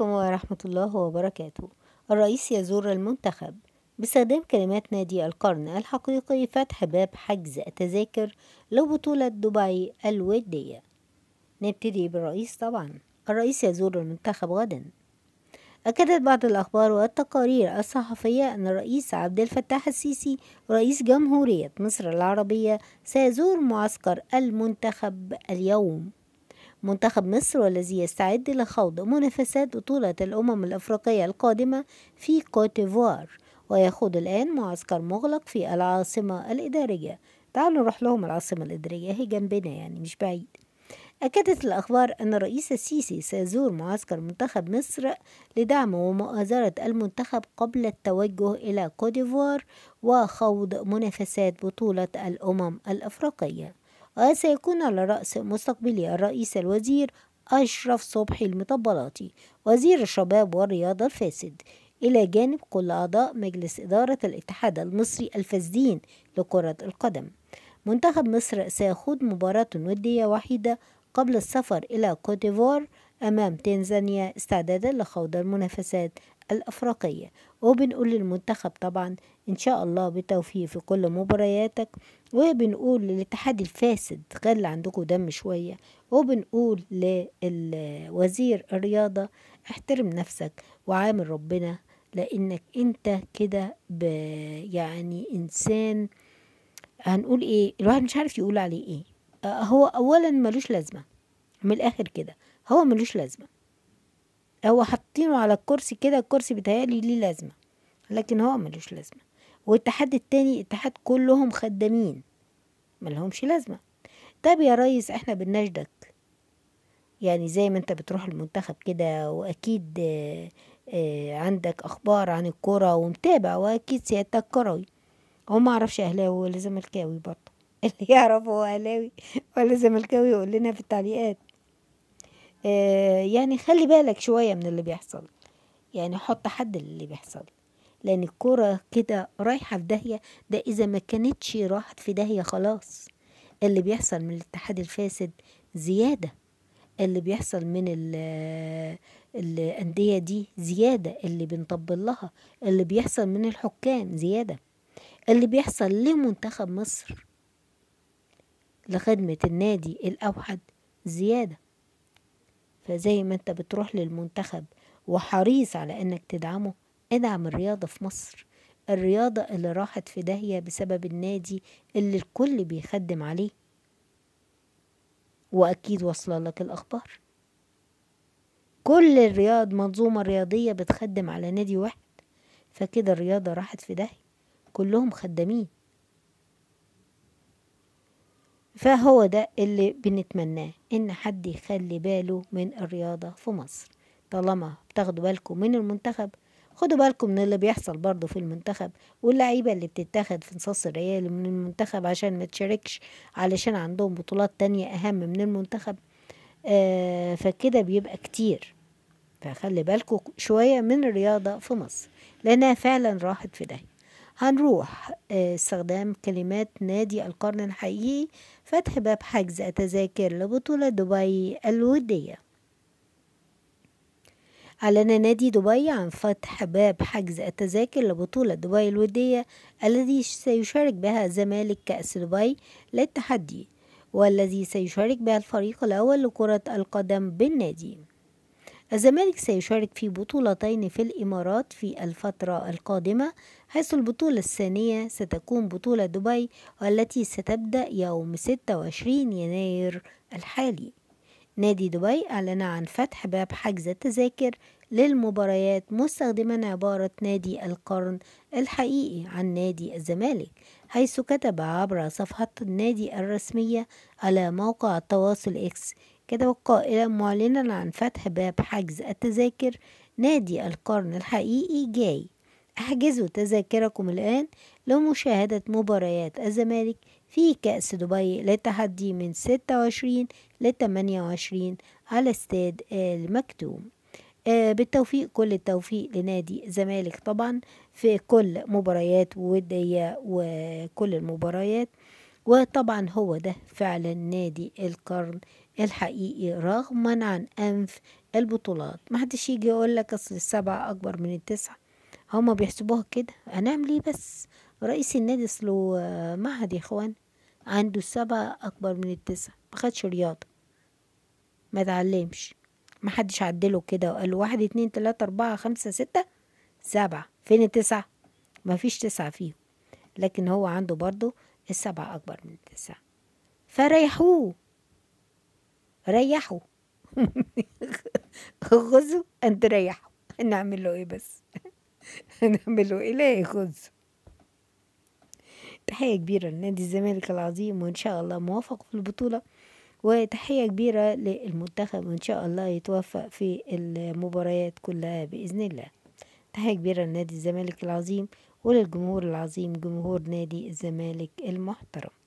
عليكم ورحمة الله وبركاته الرئيس يزور المنتخب باستخدام كلمات نادي القرن الحقيقي فتح باب حجز التذاكر لبطولة دبي الودية نبتدي بالرئيس طبعا الرئيس يزور المنتخب غدا أكدت بعض الأخبار والتقارير الصحفية أن الرئيس عبد الفتاح السيسي رئيس جمهورية مصر العربية سيزور معسكر المنتخب اليوم منتخب مصر والذي يستعد لخوض منافسات بطولة الأمم الأفريقية القادمة في كوتيفوار ويخوض الآن معسكر مغلق في العاصمة الإدارية تعالوا نروح لهم العاصمة الإدارية هي جنبنا يعني مش بعيد أكدت الأخبار أن الرئيس السيسي سيزور معسكر منتخب مصر لدعم ومؤازرة المنتخب قبل التوجه إلى كوديفوار وخوض منافسات بطولة الأمم الأفريقية وسيكون آه، على رأس مستقبلها الرئيس الوزير أشرف صبحي المطبلاطي وزير الشباب والرياضة الفاسد إلى جانب كل أعضاء مجلس إدارة الاتحاد المصري الفاسدين لكرة القدم منتخب مصر سيخوض مباراة ودية وحيدة قبل السفر إلى كوتيفور أمام تنزانيا استعدادا لخوض المنافسات الأفريقية وبنقول للمنتخب طبعا إن شاء الله بالتوفيق في كل مبارياتك وبنقول للاتحاد الفاسد خلي عندكم دم شوية وبنقول لوزير الرياضة احترم نفسك وعامل ربنا لأنك أنت كده يعني إنسان هنقول إيه الواحد مش عارف يقول عليه إيه هو أولا ملوش لازمة من الآخر كده هو ملوش لازمه هو حاطينه على الكرسي كده الكرسي بيتهيألي ليه لازمة لكن هو ملوش لازمة والاتحاد التاني اتحاد كلهم خدامين ملهمش لازمة طب يا ريس احنا بنناشدك يعني زي ما انت بتروح المنتخب كده واكيد اه اه عندك اخبار عن الكرة ومتابع واكيد سيادتك كروي هو ما اهلاوي ولا زملكاوي برضه اللي يعرف هو اهلاوي ولا زملكاوي يقول لنا في التعليقات آه، يعني خلي بالك شوية من اللي بيحصل يعني حط حد اللي بيحصل لأن الكرة كده رايحة في داهية ده إذا ما كانتش راحت في داهية خلاص اللي بيحصل من الاتحاد الفاسد زيادة اللي بيحصل من آه، الأندية دي زيادة اللي بنطبل لها اللي بيحصل من الحكام زيادة اللي بيحصل لمنتخب مصر لخدمة النادي الأوحد زيادة فزي ما انت بتروح للمنتخب وحريص على انك تدعمه ادعم الرياضة في مصر الرياضة اللي راحت في داهية بسبب النادي اللي الكل بيخدم عليه وأكيد واصلة لك الأخبار كل الرياض منظومة رياضية بتخدم على نادي واحد فكده الرياضة راحت في داهية كلهم خدامين فهو ده اللي بنتمناه ان حد يخلي باله من الرياضة في مصر طالما بتاخدوا بالكم من المنتخب خدوا بالكم من اللي بيحصل برضه في المنتخب واللعيبة اللي بتتاخد في نصاص الريال من المنتخب عشان ما تشاركش علشان عندهم بطولات تانية أهم من المنتخب آه فكده بيبقى كتير فخلي بالكم شوية من الرياضة في مصر لأنها فعلا راحت في داهية هنروح آه، استخدام كلمات نادي القرن الحقيقي فتح باب حجز التذاكر لبطولة دبي الودية أعلن نادي دبي عن فتح باب حجز التذاكر لبطولة دبي الودية الذي سيشارك بها زمالك كأس دبي للتحدي والذي سيشارك بها الفريق الأول لكرة القدم بالنادي الزمالك سيشارك في بطولتين في الإمارات في الفترة القادمة حيث البطولة الثانية ستكون بطولة دبي والتي ستبدأ يوم 26 يناير الحالي نادي دبي أعلن عن فتح باب حجز التذاكر للمباريات مستخدما عبارة نادي القرن الحقيقي عن نادي الزمالك حيث كتب عبر صفحة النادي الرسمية على موقع التواصل إكس كده والقائلة معلنا عن فتح باب حجز التذاكر نادي القرن الحقيقي جاي احجزوا تذاكركم الآن لمشاهدة مباريات الزمالك في كأس دبي للتحدي من 26 ل 28 على استاد المكتوم آه، بالتوفيق كل التوفيق لنادي الزمالك طبعا في كل مباريات ودية وكل المباريات وطبعا هو ده فعلا نادي القرن الحقيقي رغما عن أنف البطولات محدش يجي يقول لك أصل السبعة أكبر من التسعة هما بيحسبوها كده هنعمل ايه بس رئيس النادي اصله آه، معهد يا اخوان عنده السبعة أكبر من التسعة مخدش رياضة ما تعلمش محدش عدله كده وقال واحد اتنين تلاتة أربعة خمسة ستة سبعة فين التسعة مفيش تسعة فيهم لكن هو عنده برضو السبعة أكبر من التسعة فريحوه ريحوا خذوا أن تريحوا نعمل له إيه بس نعمل له إيه لا يخذوا تحية كبيرة لنادي الزمالك العظيم وإن شاء الله موافق في البطولة وتحية كبيرة للمنتخب وإن شاء الله يتوفق في المباريات كلها بإذن الله تحية كبيرة لنادي الزمالك العظيم وللجمهور العظيم جمهور نادي الزمالك المحترم